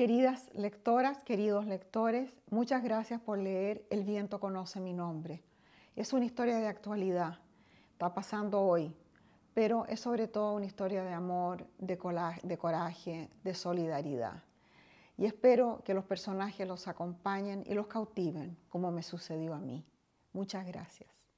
Queridas lectoras, queridos lectores, muchas gracias por leer El viento conoce mi nombre. Es una historia de actualidad, está pasando hoy, pero es sobre todo una historia de amor, de, coraje, de solidaridad. Y espero que los personajes los acompañen y los cautiven, como me sucedió a mí. Muchas gracias.